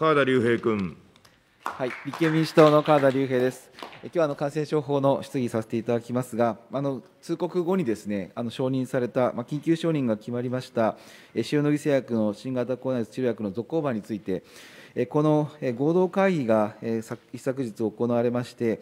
川田隆平君。はい、立憲民主党の川田隆平です。今日はあの感染症法の質疑させていただきますが、あの通告後にですね、あの承認された、まあ、緊急承認が決まりました、塩野義製薬の新型コロナウイルス治療薬の続行版について、この合同会議が一昨日行われまして、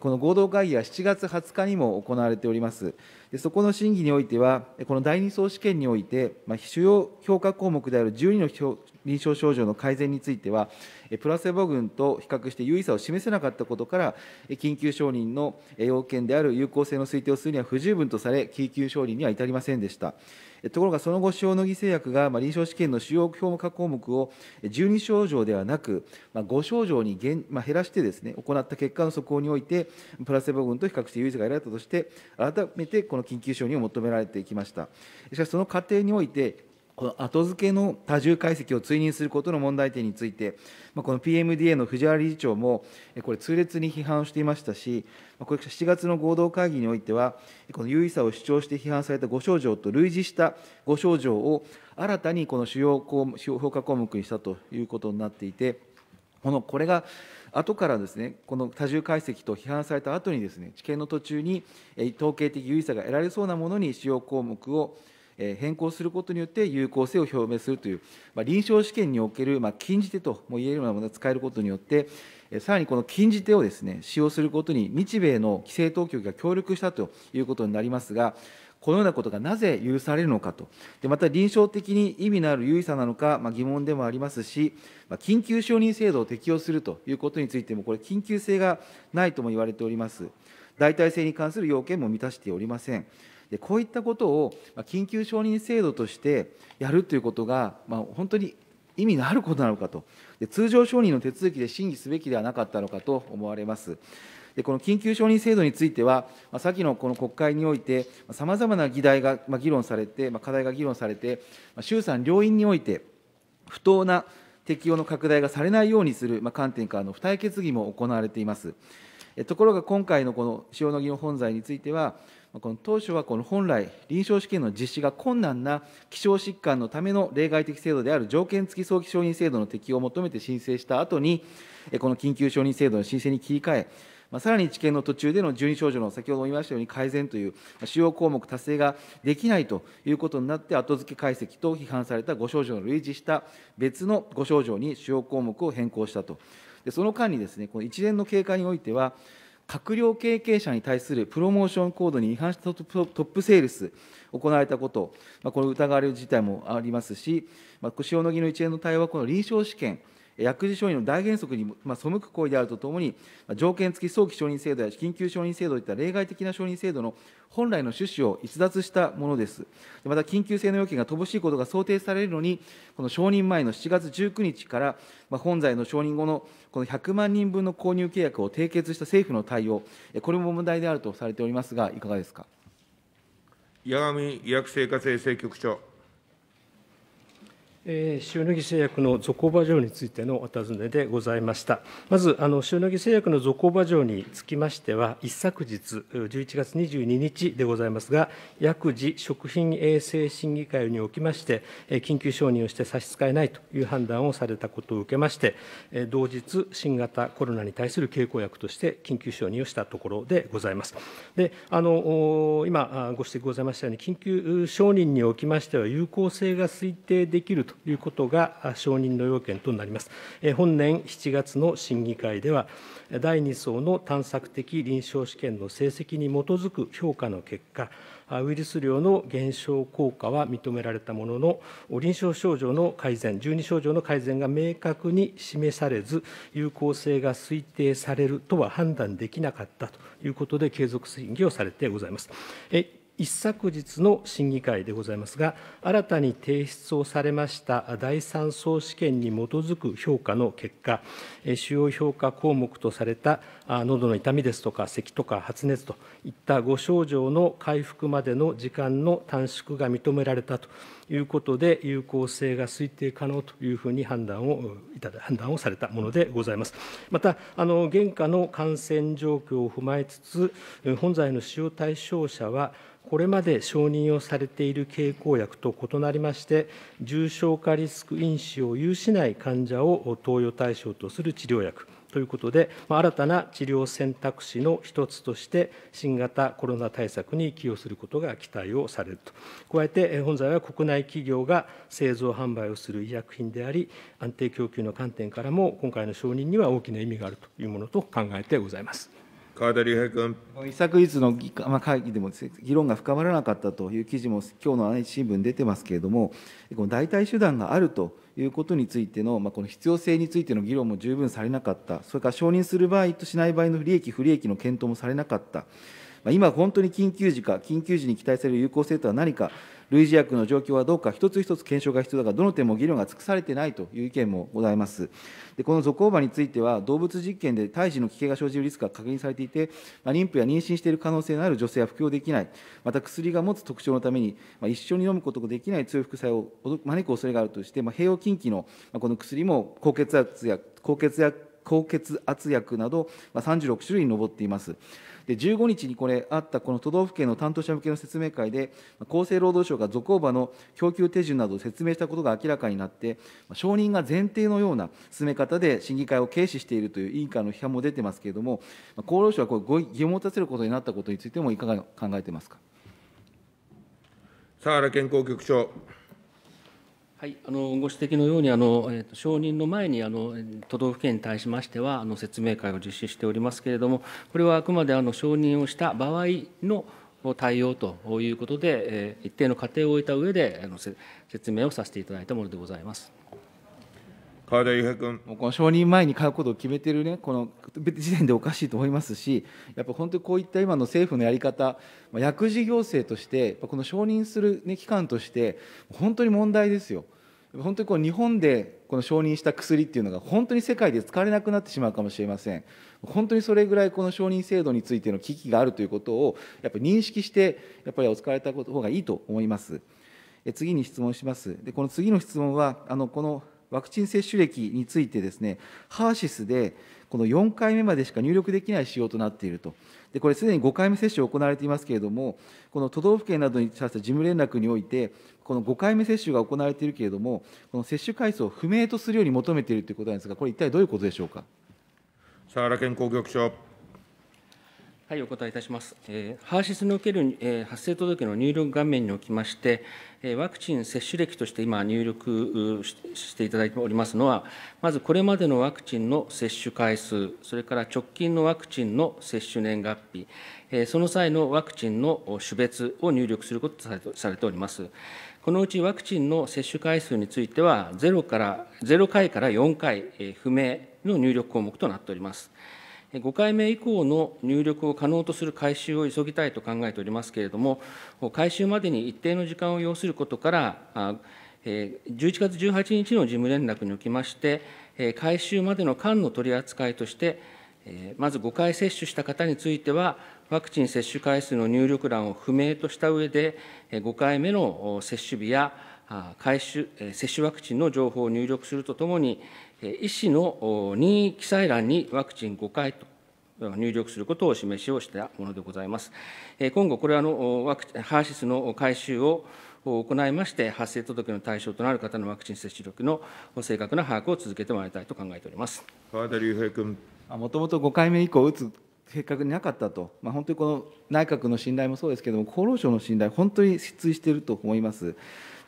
この合同会議は7月20日にも行われております。でそこの審議においては、この第二相試験において、まあ、主要評価項目である12の臨床症状の改善については、プラセボ群と比較して優位さを示せなかったことから、緊急承認の要件である有効性の推定をするには不十分とされ、緊急承認には至りませんでした。ところが、その後、塩野義製薬が、ま臨床試験の主要項目項目を12症状ではなく、ま5症状に減,、ま減らしてです、ね、行った結果の速報において、プラセボ群と比較して優位さが得られたとして、改めてこの緊急承認を求められてきました。しかし、その過程において、この後付けの多重解析を追認することの問題点について、まこの PMDA の藤原理事長も、これ、痛烈に批判をしていましたし、これ、7月の合同会議においては、この優位さを主張して批判された5症状と類似した5症状を、新たにこの主要評価項目にしたということになっていて、このこれが後からですね、この多重解析と批判された後にですね、治験の途中に統計的優位さが得られそうなものに使用項目を変更することによって有効性を表明するという、まあ、臨床試験における、まあ、禁じ手ともいえるようなものを使えることによって、さらにこの禁じ手をですね、使用することに日米の規制当局が協力したということになりますが、このようなことがなぜ許されるのかと、でまた臨床的に意味のある有意差なのか、まあ、疑問でもありますし、まあ、緊急承認制度を適用するということについても、これ、緊急性がないとも言われております。代替性に関する要件も満たしておりません。でこういったことを緊急承認制度としてやるということが、まあ、本当に意味のあることなのかとで、通常承認の手続きで審議すべきではなかったのかと思われます。でこの緊急承認制度については、まあ、先のこの国会において、さまざまな議題が、まあ、議論されて、まあ、課題が議論されて、まあ、衆参両院において、不当な適用の拡大がされないようにする、まあ、観点からの付帯決議も行われています。ところが今回のこの塩野義の本罪については、この当初はこの本来、臨床試験の実施が困難な希少疾患のための例外的制度である条件付き早期承認制度の適用を求めて申請した後に、この緊急承認制度の申請に切り替え、まあ、さらに治験の途中での12症状の先ほども言いましたように改善という、主要項目達成ができないということになって、後付け解析と批判された5症状の類似した別の5症状に主要項目を変更したと。でその間にですね、この一連の経過においては、閣僚経験者に対するプロモーションコードに違反したトップセールス、行われたこと、これ、疑われる事態もありますし、塩野義の一連の対応は、この臨床試験、薬事承認の大原則に背く行為であるとともに、条件付き早期承認制度や緊急承認制度といった例外的な承認制度の本来の趣旨を逸脱したものです。また、緊急性の要件が乏しいことが想定されるのに、この承認前の7月19日から、本罪の承認後のこの100万人分の購入契約を締結した政府の対応、これも問題であるとされておりますが、いかがですか。矢上医薬生活衛生局長。塩野義製薬のゾコーバ錠についてのお尋ねでございました。まず、あの塩野義製薬のゾコーバ錠につきましては、一昨日、11月22日でございますが、薬事食品衛生審議会におきまして、緊急承認をして差し支えないという判断をされたことを受けまして、同日、新型コロナに対する経口薬として緊急承認をしたところでございます。であの今、ご指摘ございましたように、緊急承認におきましては、有効性が推定できるということが承認の要件となります。本年7月の審議会では、第2層の探索的臨床試験の成績に基づく評価の結果、ウイルス量の減少効果は認められたものの、臨床症状の改善、12症状の改善が明確に示されず、有効性が推定されるとは判断できなかったということで、継続審議をされてございます。一昨日の審議会でございますが、新たに提出をされました第3相試験に基づく評価の結果、主要評価項目とされた喉の痛みですとか、咳とか発熱といったご症状の回復までの時間の短縮が認められたと。いうことで、有効性が推定可能というふうに判断をいただ判断をされたものでございます。また、あの現下の感染状況を踏まえつつ、本剤の使用対象者は、これまで承認をされている経口薬と異なりまして、重症化リスク因子を有しない患者を投与対象とする治療薬。ということで、新たな治療選択肢の一つとして、新型コロナ対策に寄与することが期待をされると、加えて本材は国内企業が製造・販売をする医薬品であり、安定供給の観点からも、今回の承認には大きな意味があるというものと考えてございます。川田隆平君。一昨日の議,、ま会議でも議論が深まらなかったという記事も、今日の毎日新聞に出てますけれども、この代替手段があるということについての、まあ、この必要性についての議論も十分されなかった、それから承認する場合としない場合の利益、不利益の検討もされなかった、まあ、今、本当に緊急時か、緊急時に期待される有効性とは何か。類似薬の状況はどうか、一つ一つ検証が必要だが、どの点も議論が尽くされてないという意見もございます。でこのゾコーバについては、動物実験で胎児の危険が生じるリスクが確認されていて、まあ、妊婦や妊娠している可能性のある女性は服用できない、また薬が持つ特徴のために、まあ、一緒に飲むことができない強い副作用を招く恐れがあるとして、まあ、併用禁忌の、まあ、この薬も高血圧や高血圧高血圧薬など、まあ、36種類に上っています。で15日にこれあったこの都道府県の担当者向けの説明会で、厚生労働省がゾコーバの供給手順などを説明したことが明らかになって、承認が前提のような進め方で審議会を軽視しているという委員会の批判も出てますけれども、厚労省はこれ疑問を持たせることになったことについても、いかが考えてますか。佐原健康局長。はい、あのご指摘のようにあの、えー、と承認の前にあの都道府県に対しましてはあの説明会を実施しておりますけれども、これはあくまであの承認をした場合の対応ということで、え一定の過程を終えた上であの説明をさせていただいたものでございます。川田裕平君。この承認前に買うことを決めてるね、この時点でおかしいと思いますし、やっぱ本当にこういった今の政府のやり方、薬事行政として、この承認する、ね、機関として、本当に問題ですよ。本当にこう日本でこの承認した薬っていうのが、本当に世界で使われなくなってしまうかもしれません。本当にそれぐらいこの承認制度についての危機があるということを、やっぱり認識して、やっぱりお使われた方がいいと思います。え次に質問します。でこの次の質問は、あのこのワクチン接種歴についてですね、ハーシスでこの4回目までしか入力できない仕様となっていると。でこれ、すでに5回目接種が行われていますけれども、この都道府県などに対した事務連絡において、この5回目接種が行われているけれども、この接種回数を不明とするように求めているということなんですが、これ、一体どういうことでしょうか。佐原健康局長はい、お答えいたします。えー、ハーシスにおける、えー、発生届の入力画面におきまして、えー、ワクチン接種歴として今、入力していただいておりますのは、まずこれまでのワクチンの接種回数、それから直近のワクチンの接種年月日、えー、その際のワクチンの種別を入力することとされております。このうちワクチンの接種回数については、0, から0回から4回、えー、不明の入力項目となっております。5回目以降の入力を可能とする回収を急ぎたいと考えておりますけれども、回収までに一定の時間を要することから、11月18日の事務連絡におきまして、回収までの間の取り扱いとして、まず5回接種した方については、ワクチン接種回数の入力欄を不明とした上で、5回目の接種日や、接種ワクチンの情報を入力するとともに、医師の任意記載欄にワクチン5回と入力することをお示しをしたものでございます。今後、これはのワクハーシスの回収を行いまして、発生届の対象となる方のワクチン接種力の正確な把握を続けてまいりたいと考えております川田隆平君。もともと5回目以降打つ計画になかったと、まあ、本当にこの内閣の信頼もそうですけれども、厚労省の信頼、本当に失墜していると思います。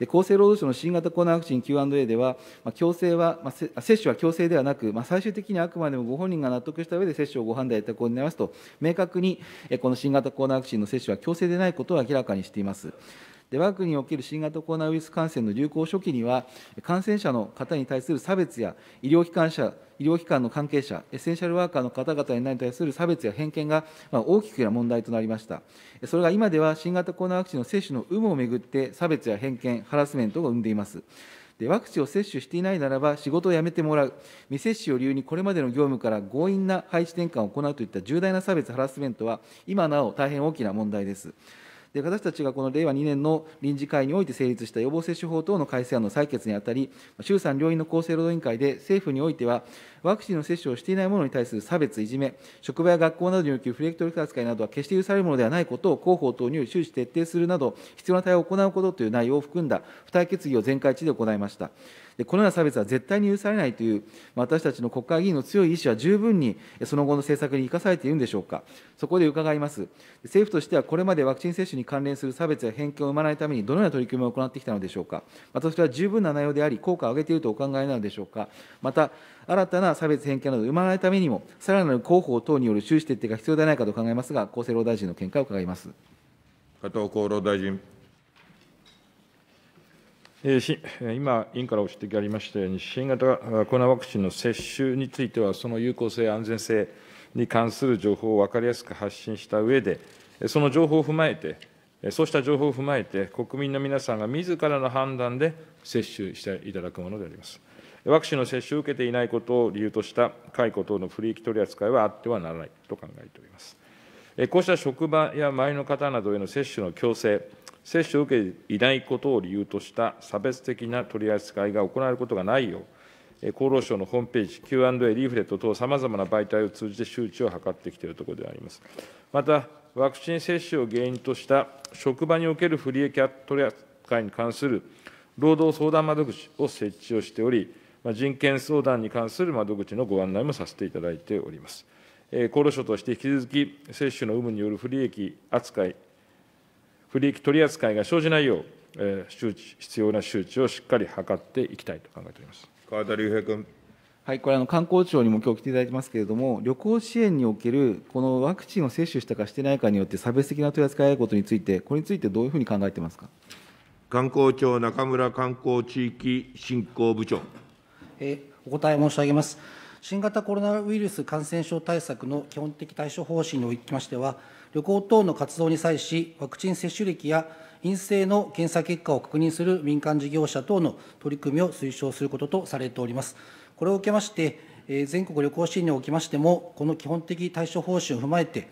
で厚生労働省の新型コロナワクチン Q&A では、まあ、強制は、まあ、接種は強制ではなく、まあ、最終的にあくまでもご本人が納得した上で接種をご判断いただくことになりますと、明確にこの新型コロナワクチンの接種は強制でないことを明らかにしています。で我が国における新型コロナウイルス感染の流行初期には、感染者の方に対する差別や、医療機関者医療機関の関係者、エッセンシャルワーカーの方々に対する差別や偏見が大きくな問題となりました。それが今では新型コロナワクチンの接種の有無をめぐって差別や偏見、ハラスメントが生んでいます。でワクチンを接種していないならば、仕事を辞めてもらう、未接種を理由にこれまでの業務から強引な配置転換を行うといった重大な差別、ハラスメントは、今なお大変大きな問題です。で私たちがこの令和2年の臨時会において成立した予防接種法等の改正案の採決にあたり、衆参両院の厚生労働委員会で、政府においては、ワクチンの接種をしていない者に対する差別、いじめ、職場や学校などにおける不ック扱いなどは決して許されるものではないことを広報等により周知徹底するなど、必要な対応を行うことという内容を含んだ付帯決議を全会一致で行いました。このような差別は絶対に許されないという、私たちの国会議員の強い意志は十分にその後の政策に生かされているんでしょうか、そこで伺います。政府としてはこれまでワクチン接種に関連する差別や偏見を生まないために、どのような取り組みを行ってきたのでしょうか、またそれは十分な内容であり、効果を上げているとお考えなのでしょうか、また、新たな差別偏見などを生まないためにも、さらなる広報等による収支徹底が必要ではないかと考えますが、厚生労働大臣の見解を伺います。加藤厚労大臣。今、委員からご指摘ありましたように、新型コロナワクチンの接種については、その有効性、安全性に関する情報を分かりやすく発信したうえで、その情報を踏まえて、そうした情報を踏まえて、国民の皆さんが自らの判断で接種していただくものであります。ワクチンの接種を受けていないことを理由とした解雇等の不利益取り扱いはあってはならないと考えております。こうした職場や周りの方などへの接種の強制、接種を受けていないことを理由とした差別的な取り扱いが行われることがないよう、厚労省のホームページ、Q&A、リーフレット等、さまざまな媒体を通じて周知を図ってきているところであります。また、ワクチン接種を原因とした職場における不利益取り扱いに関する労働相談窓口を設置をしており、人権相談に関する窓口のご案内もさせていただいております。厚労省として引き続き、接種の有無による不利益扱い不利益取扱いが生じないよう、えー、周知必要な周知をしっかり図っていきたいと考えております川田隆平君。はい、これあの観光庁にも今日来ていただいてますけれども、旅行支援におけるこのワクチンを接種したかしてないかによって差別的な取り扱いがことについて、これについてどういうふうに考えてますか観光庁中村観光地域振興部長。えお答え申し上げます。新型コロナウイルス感染症対策の基本的対処方針におきましては、旅行等の活動に際し、ワクチン接種歴や陰性の検査結果を確認する民間事業者等の取り組みを推奨することとされております。これを受けまして、全国旅行支援におきましても、この基本的対処方針を踏まえて、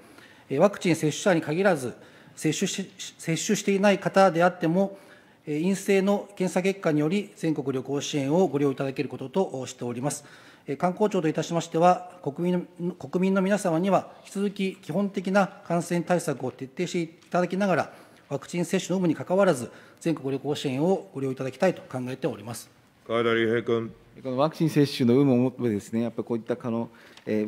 ワクチン接種者に限らず、接種し接種していない方であっても、陰性の検査結果により、全国旅行支援をご利用いただけることとしております。観光庁といたしましては国民の、国民の皆様には引き続き基本的な感染対策を徹底していただきながら、ワクチン接種の有無にかかわらず、全国旅行支援をご利用いただきたいと考えております。川田隆平君。このワクチン接種の有無をもってですね、やっぱりこういった可能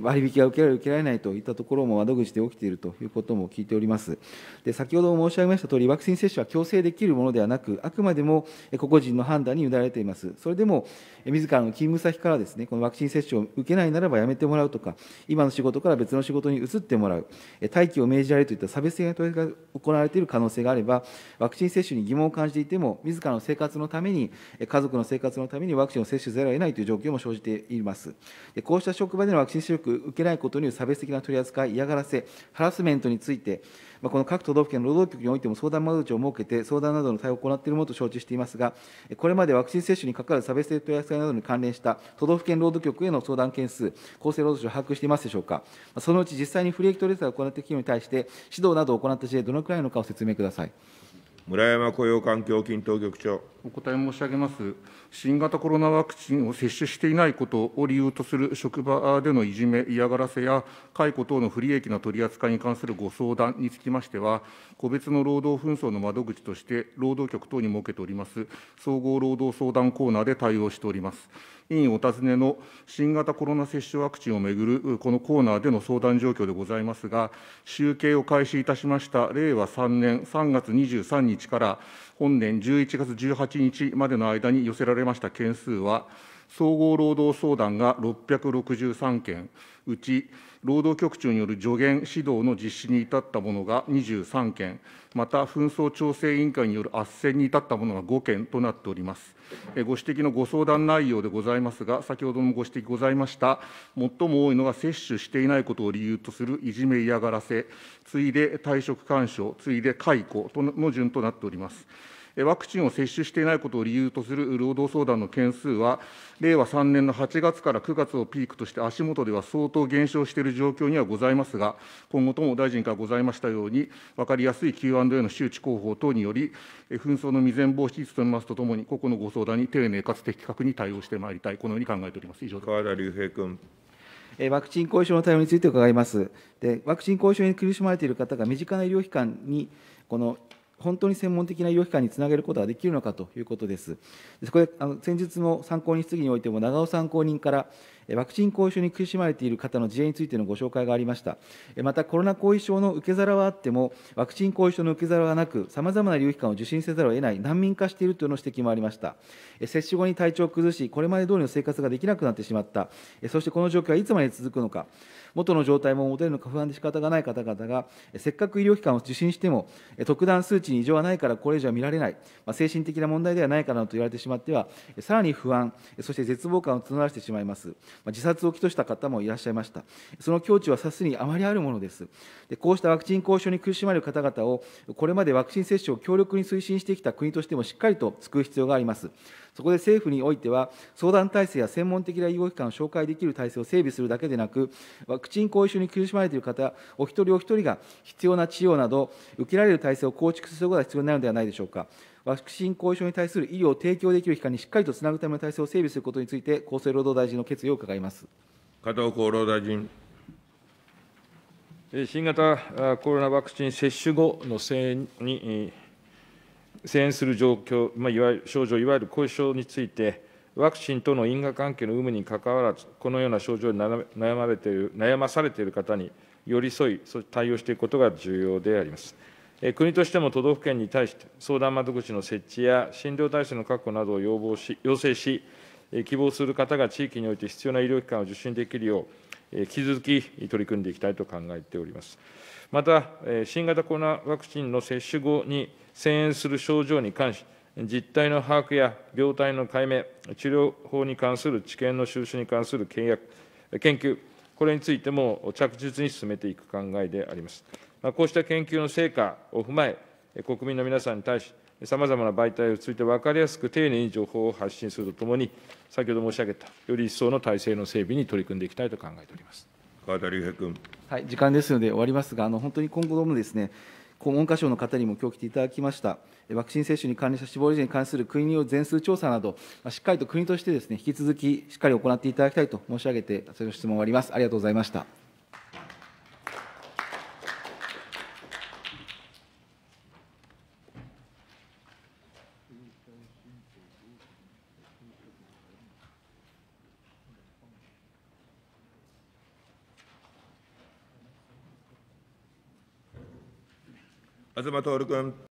割引が受けられる、受けられないといったところも窓口で起きているということも聞いております。で先ほども申し上げましたとおり、ワクチン接種は強制できるものではなく、あくまでも個々人の判断に委ねられています。それでも、自らの勤務先からですね、このワクチン接種を受けないならばやめてもらうとか、今の仕事から別の仕事に移ってもらう、待機を命じられるといった差別的なが行われている可能性があれば、ワクチン接種に疑問を感じていても、自らの生活のために、家族の生活のためにワクチンを接種せざるを得ないという状況も生じています。でこうした職場でのワクチン力受けないことによる差別的な取り扱い、嫌がらせ、ハラスメントについて、この各都道府県の労働局においても相談窓口を設けて、相談などの対応を行っているものと承知していますが、これまでワクチン接種に関わる差別的取り扱いなどに関連した都道府県労働局への相談件数、厚生労働省把握していますでしょうか、そのうち実際に不利益取り扱いを行っている企業に対して、指導などを行った事例、どのくらいのかを説明ください。村山雇用環境均等局長。お答え申し上げます。新型コロナワクチンを接種していないことを理由とする職場でのいじめ、嫌がらせや解雇等の不利益な取り扱いに関するご相談につきましては、個別の労働紛争の窓口として、労働局等に設けております、総合労働相談コーナーで対応しております。委員お尋ねの新型コロナ接種ワクチンをめぐるこのコーナーでの相談状況でございますが、集計を開始いたしました令和3年3月23日から本年11月18日までの間に寄せられました件数は、総合労働相談が663件、うち労働局長による助言、指導の実施に至ったものが23件、また紛争調整委員会による斡旋に至ったものが5件となっております。ご指摘のご相談内容でございますが、先ほどもご指摘ございました、最も多いのが接種していないことを理由とするいじめ、嫌がらせ、次いで退職勧奨、次いで解雇の順となっております。ワクチンを接種していないことを理由とする労働相談の件数は、令和3年の8月から9月をピークとして、足下では相当減少している状況にはございますが、今後とも大臣からございましたように、分かりやすい Q&A の周知広報等により、紛争の未然防止に努めますとともに、個々のご相談に丁寧かつ的確に対応してまいりたい、このように考えております。以上川田隆平君ワクチン後遺症の対応について伺います。でワクチン後遺症に苦しまれている方が身近な医療機関にこの本当に専門的な医療機関につなげることができるのかということです。そこであの先日の参考人質疑においても、長尾参考人から、ワクチン後遺症に苦しまれている方の事例についてのご紹介がありました。また、コロナ後遺症の受け皿はあっても、ワクチン後遺症の受け皿はなく、さまざまな医療機関を受診せざるを得ない、難民化しているというの指摘もありました。接種後に体調を崩し、これまで通りの生活ができなくなってしまった、そしてこの状況はいつまで続くのか。元の状態も戻れるのか不安で仕方がない方々が、せっかく医療機関を受診しても、特段数値に異常はないからこれ以上は見られない、まあ、精神的な問題ではないかなと言われてしまっては、さらに不安、そして絶望感を募らせてしまいます。まあ、自殺を起とした方もいらっしゃいました。その境地はさすにあまりあるものです。でこうしたワクチン交渉に苦しまれる方々を、これまでワクチン接種を強力に推進してきた国としてもしっかりと救う必要があります。そこで政府においては、相談体制や専門的な医療機関を紹介できる体制を整備するだけでなく、ワクチン後遺症に苦しまれている方、お一人お一人が必要な治療など、受けられる体制を構築することが必要になるのではないでしょうか。ワクチン後遺症に対する医療を提供できる機関にしっかりとつなぐための体制を整備することについて、厚生労働大臣の決意を伺います。加藤厚労大臣。新型コロナワクチン接種後の声に遷延する状況、まあ、いわゆる症状、いわゆる後遺症について、ワクチンとの因果関係の有無にかかわらず、このような症状に悩まれている悩まされている方に寄り添い、対応していくことが重要であります。国としても都道府県に対して、相談窓口の設置や診療体制の確保などを要望し要請し、希望する方が地域において必要な医療機関を受診できるよう、引き続き取り組んでいきたいと考えております。また、新型コロナワクチンの接種後に遷延する症状に関し、実態の把握や病態の解明、治療法に関する知見の収集に関する契約、研究、これについても着実に進めていく考えであります。こうした研究の成果を踏まえ、国民の皆さんに対し、さまざまな媒体を通じて分かりやすく丁寧に情報を発信するとともに、先ほど申し上げた、より一層の体制の整備に取り組んでいきたいと考えております川田隆平君。はい、時間ですので終わりますが、あの本当に今後ともですね、顧問課長の方にも今日来ていただきました、ワクチン接種に関連した死亡事例に関する国による全数調査など、しっかりと国としてですね、引き続きしっかり行っていただきたいと申し上げて、その質問を終わります。ありがとうございました。東徹君。